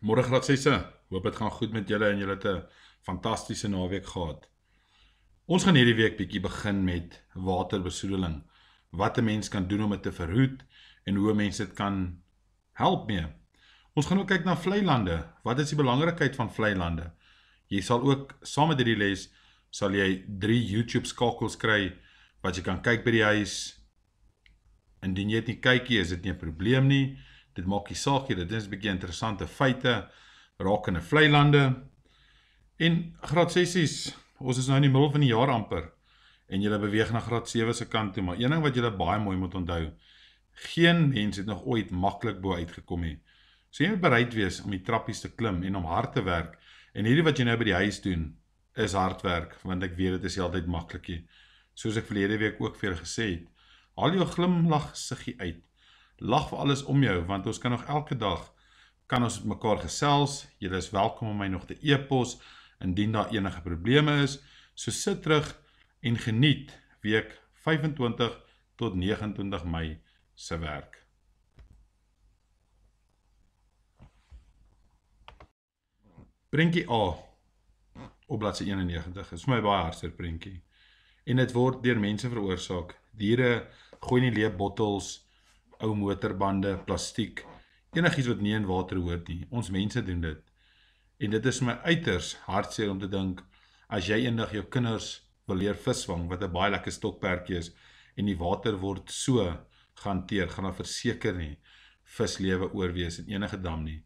Môre graad 6e. Hoop dit gaan goed met julle en julle het 'n fantastiese naweek gehad. Ons gaan hierdie week bietjie begin met waterbesoedeling. Wat 'n mens kan doen om dit te verhoed en hoe mense dit kan help mee. Ons gaan ook kyk na vlei lande. Wat is die belangrikheid van vlei lande? Jy sal ook saam met hierdie les sal jy 3 YouTube skakels kry wat jy kan kyk by die huis. Indien jy dit nie kyk nie, is dit nie 'n probleem nie. Dit maak nie saak nie, dit is 'n bietjie interessante feite rakende vlei lande. En graad 6s, ons is nou in die middel van die jaar amper en jy beweeg na graad 7 se kant toe, maar een ding wat jy baie mooi moet onthou, geen mens het nog ooit maklik bo uitgekom nie. So jy moet bereid wees om die trappies te klim en om hard te werk. En hierdie wat jy nou by die huis doen, is hardwerk want ek weet dit is altyd maklikie. Soos ek verlede week ook vir julle gesê het, haal jou glimlag gesiggie uit. Lag vir alles om jou want ons kan nog elke dag kan ons mekaar gesels. Jy is welkom om my nog te e-pos indien daar enige probleme is. So sit terug en geniet week 25 tot 29 Mei se werk. Prentjie A op bladsy 91 is vir my baie hartseer prentjie. En dit word deur mense veroorsaak. Diere gooi nie leebottels nie ou motorbande, plastiek, enigiets wat nie in water hoort nie. Ons mense doen dit. En dit is my uiters hartseer om te dink as jy eendag jou kinders wil leer visvang wat 'n baie lekker stokperdjie is en die water word so gehanteer, gaan daar verseker nie vislewe oorwees in enige dam nie.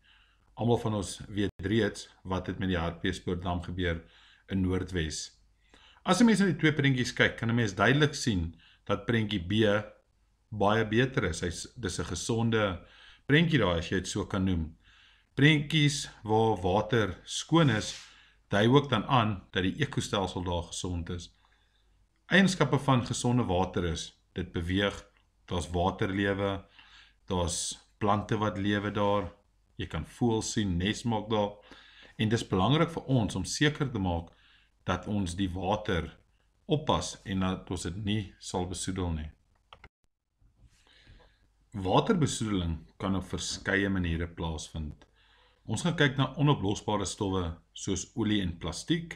Almal van ons weet reeds wat het met die Hartbeespoort dam gebeur in Noordwes. As 'n mens na die twee prentjies kyk, kan 'n mens duidelik sien dat prentjie B baie beter is. Hy's dis 'n gesonde prentjie daai as jy dit so kan noem. Prentjies waar water skoon is, dui ook dan aan dat die ekostelsel daar gesond is. Eienskappe van gesonde water is: dit beweeg, daar's waterlewe, daar's plante wat lewe daar. Jy kan voels sien nes maak daar. En dis belangrik vir ons om seker te maak dat ons die water oppas en dat ons dit nie sal besoedel nie. Waterbesoedeling kan op verskeie maniere plaasvind. Ons gaan kyk na onoplosbare stowwe soos olie en plastiek,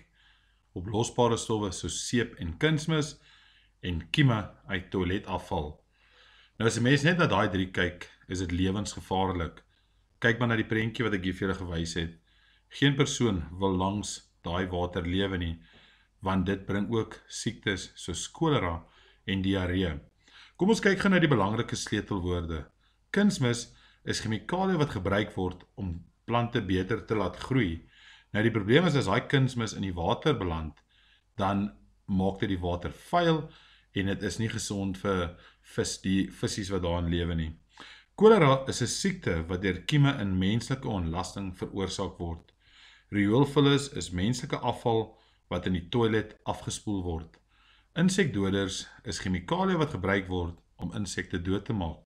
oplosbare stowwe soos seep en kunsmis en kieme uit toiletafval. Nou as 'n mens net na daai drie kyk, is dit lewensgevaarlik. Kyk maar na die prentjie wat ek hier vir julle gewys het. Geen persoon wil langs daai water lewe nie, want dit bring ook siektes soos kolera en diarree. Kom ons kyk gou na die belangrike sleutelwoorde. Kunsmis is chemikalie wat gebruik word om plante beter te laat groei. Nou die probleem is as daai kunsmis in die water beland, dan maak dit die water vuil en dit is nie gesond vir vis die visse wat daarin lewe nie. Kolera is 'n siekte wat deur kieme in menslike ontlasting veroorsaak word. Rioolvullis is menslike afval wat in die toilet afgespoel word. Insekdoders is chemikalie wat gebruik word om insekte dood te maak.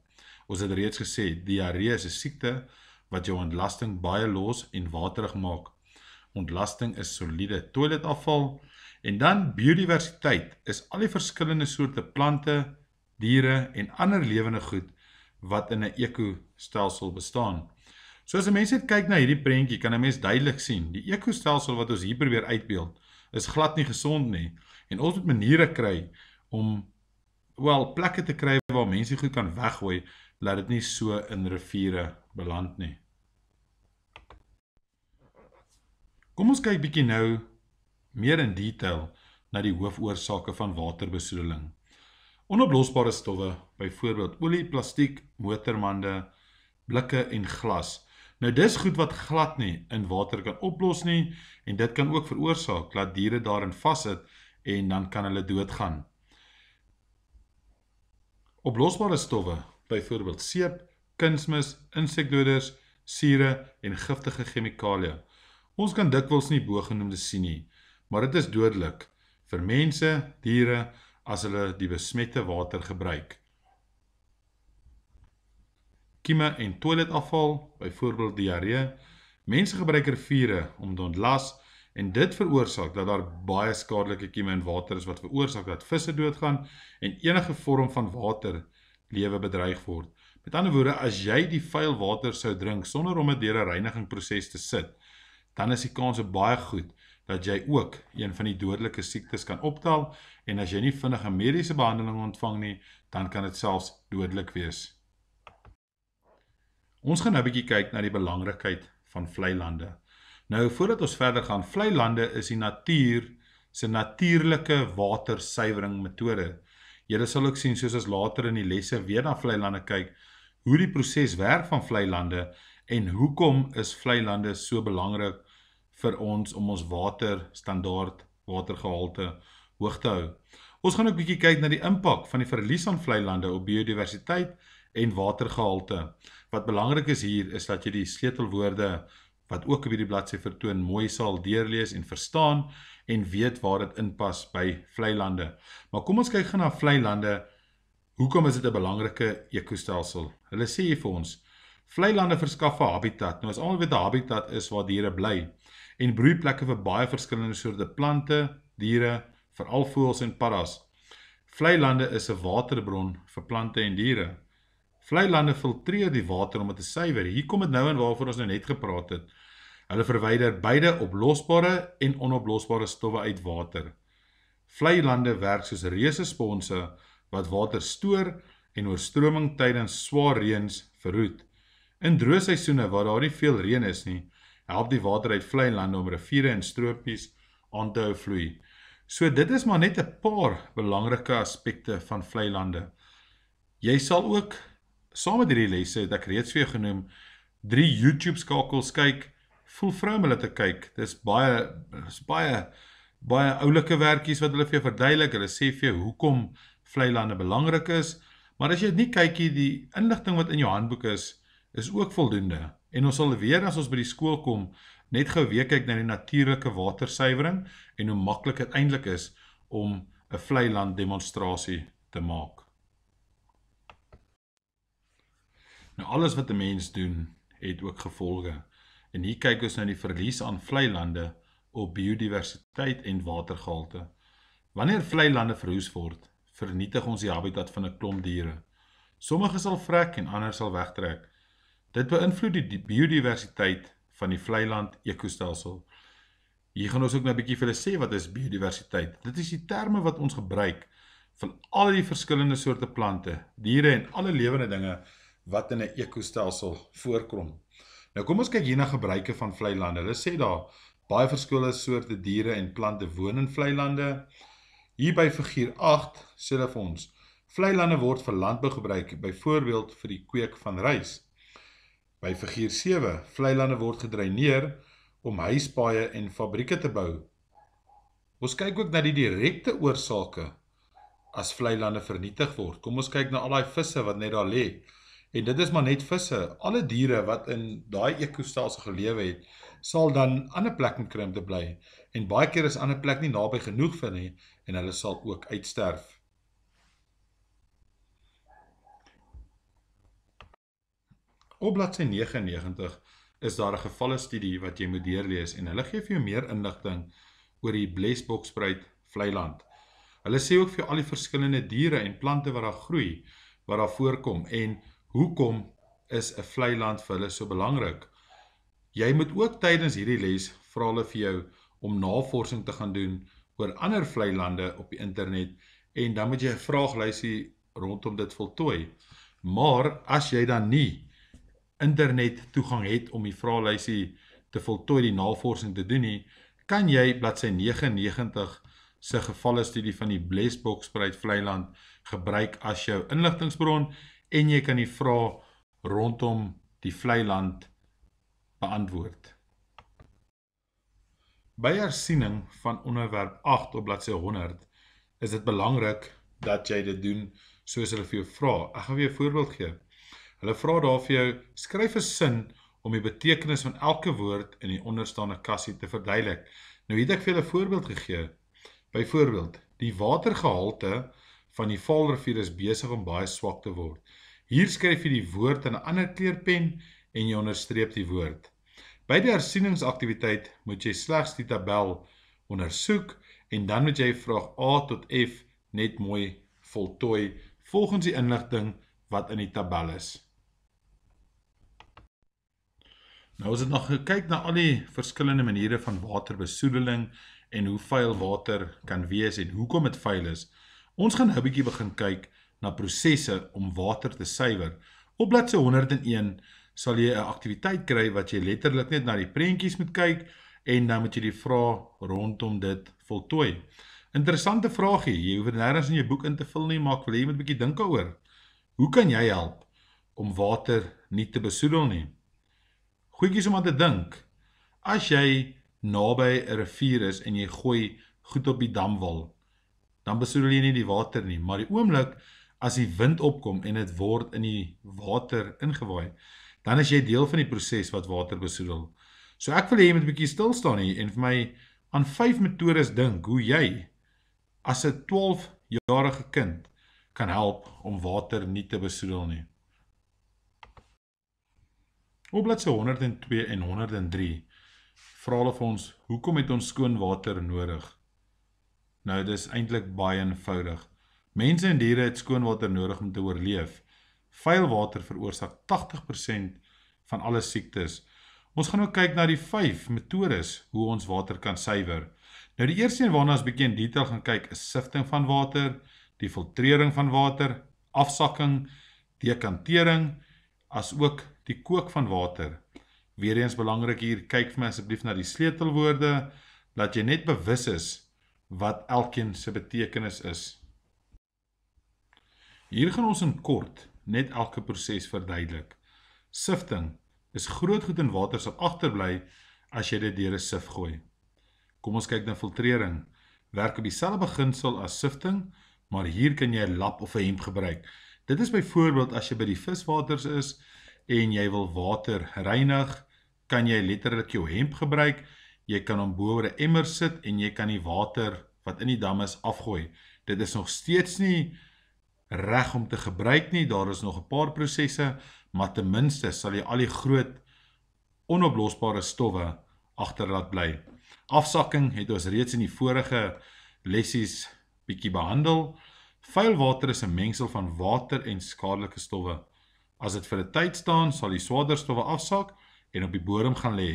Ons het reeds gesê, diarree is een siekte wat jou ontlasting baie los en waterig maak. Ontlasting is solide toiletafval. En dan biodiversiteit is al die verskillende soorte plante, diere en ander levende goed wat in een ekostelsel bestaan. So as een mens het kyk na hierdie prentje, kan een mens duidelik sien, die ekostelsel wat ons hier probeer uitbeeld, is glad nie gezond nie en ons moet maniere kry om wel plekke te kry waar mense goed kan weggooi laat dit nie so in riviere beland nie. Kom ons kyk bietjie nou meer in detail na die hoofoorsake van waterbesoedeling. Onoplosbare stowwe, byvoorbeeld olie, plastiek, motormande, blikke en glas. Nou dis goed wat glad nie in water kan oplos nie en dit kan ook veroorsaak dat diere daarin vassit en dan kan hulle doodgaan. Oplosbare stowwe, byvoorbeeld seep, kunsmis, insekdoders, siere en giftige chemikalieë. Ons kan dikwels nie bogenoemde sien nie, maar dit is dodelik vir mense, diere as hulle die besmette water gebruik. Kieme en toiletafval, byvoorbeeld diarree. Mense gebruik riviere om te ontlas, en dit veroorsaak dat daar baie skadelike kieme in water is wat veroorsaak dat visse doodgaan en enige vorm van water lewe bedreig word. Met ander woorde, as jy die vuil water sou drink sonder om dit deur 'n reinigingsproses te sit, dan is die kans baie goed dat jy ook een van die dodelike siektes kan optel en as jy nie vinnige mediese behandeling ontvang nie, dan kan dit selfs dodelik wees. Ons gaan nou 'n bietjie kyk na die belangrikheid van vlei lande. Nou voordat ons verder gaan, vlei lande is die natuur se natuurlike watersuiwering metode. Julle sal ook sien soos ons later in die lesse weer na vlei lande kyk, hoe die proses werk van vlei lande en hoekom is vlei lande so belangrik vir ons om ons water standaard watergehalte hoog te hou. Ons gaan ook 'n bietjie kyk na die impak van die verlies aan vlei lande op biodiversiteit en watergehalte. Wat belangrik is hier is dat jy die sleutelwoorde wat ook op hierdie bladsy vertoon mooi sal deurlees en verstaan en weet waar dit inpas by vlei lande. Maar kom ons kyk gou na vlei lande. Hoekom is dit 'n belangrike ekostelsel? Hulle sê hier vir ons: Vlei lande verskaf 'n habitat. Nou as almal weet 'n habitat is waar diere bly en broeiplekke vir baie verskillende soorte plante, diere, veral voëls en paddas. Vlei lande is 'n waterbron vir plante en diere. Vlei lande filtreer die water om dit te suiwer. Hier kom dit nou in waarvoor ons nou net gepraat het. Hulle verwyder beide oplosbare en onoplosbare stowwe uit water. Vlei lande werk soos reuse sponse wat water stoor en oorstroming tydens swaar reëns verhoed. In droë seisoene waar daar nie veel reën is nie, help die water uit vlei lande om riviere en stroopies aan te hou vloei. So dit is maar net 'n paar belangrike aspekte van vlei lande. Jy sal ook saam met hierdie lesse wat ek reeds vir jou genoem, drie YouTube skakels kyk voel vrou om hulle te kyk. Dis baie dis baie baie oulike werkies wat hulle vir jou verduidelik. Hulle sê vir jou hoekom vlei lande belangrik is. Maar as jy net kyk hier die inligting wat in jou handboek is, is ook voldoende. En ons sal weer as ons by die skool kom net gou weer kyk na die natuurlike watersuiwering en hoe maklik dit eintlik is om 'n vlei land demonstrasie te maak. Nou alles wat 'n mens doen, het ook gevolge. En hier kyk ons na nou die verlies aan vlei lande op biodiversiteit en watergehalte. Wanneer vlei lande verwoes word, vernietig ons die habitat van 'n klomp diere. Sommige sal vrek en ander sal wegtrek. Dit beïnvloed die biodiversiteit van die vlei land ekostelsel. Hier gaan ons ook nou 'n bietjie vir hulle sê wat is biodiversiteit. Dit is die terme wat ons gebruik vir al die verskillende soorte plante, diere en alle lewende dinge wat in 'n ekostelsel voorkom. Nou kom ons kyk hier na gebruike van vlei lande. Hulle sê daar baie verskillende soorte diere en plante woon in vlei lande. Hier by figuur 8 sê hulle vir ons vlei lande word vir landbou gebruik, byvoorbeeld vir die kweek van rys. By figuur 7 vlei lande word gedreineer om huispaaie en fabrieke te bou. Ons kyk ook na die direkte oorsake as vlei lande vernietig word. Kom ons kyk na al daai visse wat net daar lê. En dit is maar net visse. Alle diere wat in daai ekostelsel gelewe het, sal dan ander plek moet kry om te bly. En baie keer is ander plek nie naby genoeg vir hulle en hulle sal ook uitsterf. Op bladsy 99 is daar 'n gevalle studie wat jy moet deurlees en hulle gee vir jou meer inligting oor die blesboksbruit vleiland. Hulle sê ook vir al die verskillende diere en plante wat daar groei, wat daar voorkom en hoekom is 'n vlei land vir hulle so belangrik? Jy moet ook tydens hierdie les vra hulle vir jou om navorsing te gaan doen oor ander vlei lande op die internet en dan moet jy 'n vraaglysie rondom dit voltooi. Maar as jy dan nie internet toegang het om die vraaglysie te voltooi die navorsing te doen nie, kan jy bladsy 99 se gevalle studie van die Blessbox Spruit Vlei land gebruik as jou inligtingbron en jy kan die vrae rondom die vlei land beantwoord. By hersiening van onderwerp 8 op bladsy 100 is dit belangrik dat jy dit doen soos hulle vir jou vra. Ek gaan vir jou 'n voorbeeld gee. Hulle vra daar vir jou skryf 'n sin om die betekenis van elke woord in die onderstaande kassie te verduidelik. Nou het ek vir julle 'n voorbeeld gegee. Byvoorbeeld, die watergehalte van die Vaalrivier is besig om baie swak te word. Hier skryf jy die woord in 'n ander kleurpen en jy onderstreep die woord. By die hersieningsaktiwiteit moet jy slegs die tabel ondersoek en dan moet jy vraag A tot F net mooi voltooi volgens die inligting wat in die tabel is. Nou as jy nog kyk na al die verskillende maniere van waterbesoedeling en hoe vuil water kan wees en hoekom dit vuil is, Ons gaan nou 'n bietjie begin kyk na prosesse om water te suiwer. Op bladsy 101 sal jy 'n aktiwiteit kry wat jy letterlik net na die prentjies moet kyk en dan moet jy die vrae rondom dit voltooi. Interessante vraagie, jy hoef nêrens in jou boek in te vul nie, maar ek wil hê jy moet 'n bietjie dink daaroor. Hoe kan jy help om water nie te besoedel nie? Goedjies om aan te dink. As jy naby 'n rivier is en jy gooi goed op die damwal, dan besoedel jy nie die water nie, maar die oomblik as die wind opkom en dit word in die water ingewaai, dan is jy deel van die proses wat water besoedel. So ek wil hê jy moet 'n bietjie stil staan hier en vir my aan vyf metodes dink hoe jy as 'n 12-jarige kind kan help om water nie te besoedel nie. Op bladsy 102 en 103 vra hulle vir ons hoekom het ons skoon water nodig? Nou dis eintlik baie eenvoudig. Mense en diere het skoon water nodig om te oorleef. Vuil water veroorsaak 80% van alle siektes. Ons gaan ook kyk na die 5 metodes hoe ons water kan suiwer. Nou die eerste een waarna ons bietjie in detail gaan kyk is sifting van water, die filtrering van water, afsakking, dekantering asook die kook van water. Weereens belangrik hier, kyk vir my asseblief na die sleutelwoorde dat jy net bewus is wat elkeen se betekenis is. Hier gaan ons in kort net elke proses verduidelik. Sifting is groot goed in water sal agterbly as jy dit deur 'n sif gooi. Kom ons kyk na filtrering. Werk op dieselfde beginsel as sifting, maar hier kan jy 'n lap of 'n hemp gebruik. Dit is byvoorbeeld as jy by die viswaters is en jy wil water reinig, kan jy letterlik jou hemp gebruik jy kan hom bo oor 'n emmer sit en jy kan die water wat in die dam is afgooi. Dit is nog steeds nie reg om te gebruik nie. Daar is nog 'n paar prosesse, maar ten minste sal jy al die groot onoplosbare stowwe agterlaat bly. Afsakking het ons reeds in die vorige lessies bietjie behandel. Vuil water is 'n mengsel van water en skadelike stowwe. As dit vir 'n tyd staan, sal die swaarder stowwe afsak en op die bodem gaan lê.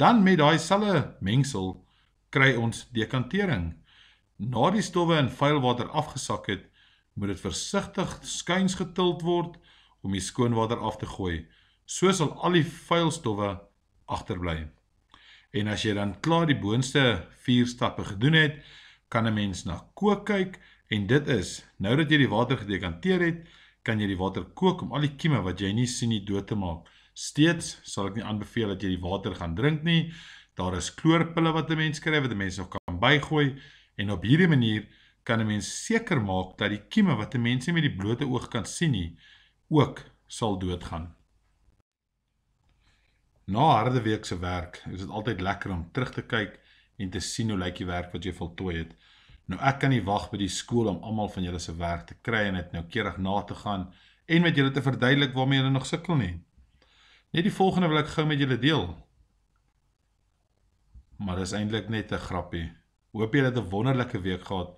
Dan met daai selfe mengsel kry ons dekantering. Na die stowwe en vuilwater afgesak het, moet dit versigtig skuins getild word om die skoon water af te gooi. So sal al die vuil stowwe agterbly. En as jy dan klaar die boonste 4 stappe gedoen het, kan 'n mens na kook kyk en dit is, nou dat jy die water gedekanteer het, kan jy die water kook om al die kieme wat jy nie sien nie dood te maak. Steeds sal ek nie aanbeveel dat jy die water gaan drink nie. Daar is kloorpille wat 'n mens kry wat 'n mens nog kan bygooi en op hierdie manier kan 'n mens seker maak dat die kieme wat 'n mens nie met die blote oog kan sien nie, ook sal doodgaan. Na harde week se werk, is dit altyd lekker om terug te kyk en te sien hoe lyk die werk wat jy voltooi het. Nou ek kan nie wag by die skool om almal van julle se werk te kry en dit nou keurig na te gaan en met julle te verduidelik waarmee julle nog sukkel nie. Net die volgende wil ek gou met julle deel. Maar dis eintlik net 'n grappie. Hoop julle het 'n wonderlike week gehad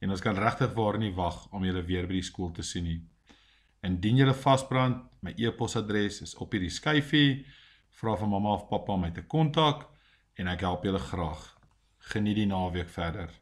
en ons kan regtig waar nie wag om julle weer by die skool te sien nie. Indien julle vasbrand, my e-posadres is op hierdie skyfie. Vra vir mamma of pappa om my te kontak en ek help julle graag. Geniet die naweek verder.